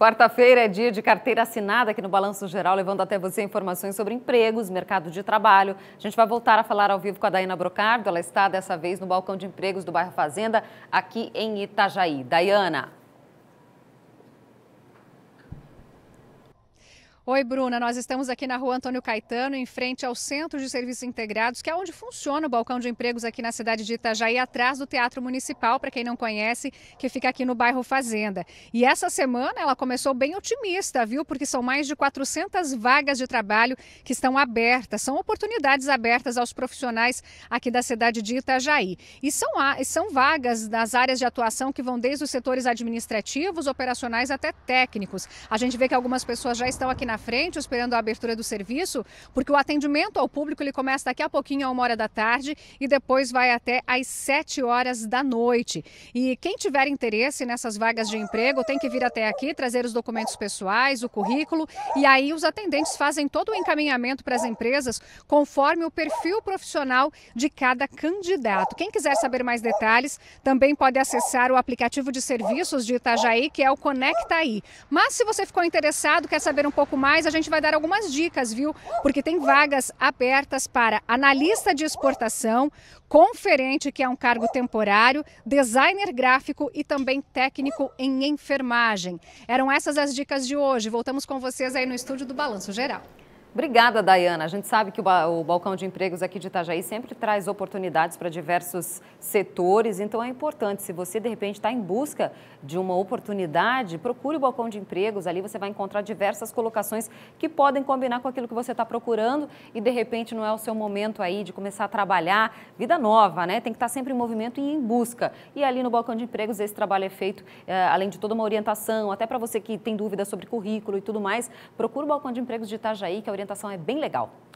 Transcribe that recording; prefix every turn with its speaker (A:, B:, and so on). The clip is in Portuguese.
A: Quarta-feira é dia de carteira assinada aqui no Balanço Geral, levando até você informações sobre empregos, mercado de trabalho. A gente vai voltar a falar ao vivo com a Dayana Brocardo. Ela está dessa vez no balcão de empregos do bairro Fazenda, aqui em Itajaí. Dayana,
B: Oi, Bruna. Nós estamos aqui na rua Antônio Caetano, em frente ao Centro de Serviços Integrados, que é onde funciona o balcão de empregos aqui na cidade de Itajaí, atrás do Teatro Municipal, para quem não conhece, que fica aqui no bairro Fazenda. E essa semana ela começou bem otimista, viu? Porque são mais de 400 vagas de trabalho que estão abertas, são oportunidades abertas aos profissionais aqui da cidade de Itajaí. E são, são vagas nas áreas de atuação que vão desde os setores administrativos, operacionais até técnicos. A gente vê que algumas pessoas já estão aqui na na frente, esperando a abertura do serviço, porque o atendimento ao público ele começa daqui a pouquinho, a uma hora da tarde, e depois vai até às sete horas da noite. E quem tiver interesse nessas vagas de emprego tem que vir até aqui, trazer os documentos pessoais, o currículo, e aí os atendentes fazem todo o encaminhamento para as empresas conforme o perfil profissional de cada candidato. Quem quiser saber mais detalhes, também pode acessar o aplicativo de serviços de Itajaí, que é o Conectaí. Mas se você ficou interessado, quer saber um pouco mais, a gente vai dar algumas dicas, viu? Porque tem vagas abertas para analista de exportação, conferente, que é um cargo temporário, designer gráfico e também técnico em enfermagem. Eram essas as dicas de hoje. Voltamos com vocês aí no estúdio do Balanço Geral. Obrigada, Dayana. A gente sabe que o,
A: o Balcão de Empregos aqui de Itajaí sempre traz oportunidades para diversos setores, então é importante, se você de repente está em busca de uma oportunidade, procure o Balcão de Empregos, ali você vai encontrar diversas colocações que podem combinar com aquilo que você está procurando e de repente não é o seu momento aí de começar a trabalhar, vida nova, né? Tem que estar sempre em movimento e em busca. E ali no Balcão de Empregos esse trabalho é feito, é, além de toda uma orientação, até para você que tem dúvidas sobre currículo e tudo mais, procure o Balcão de Empregos de Itajaí, que é orientação é bem legal.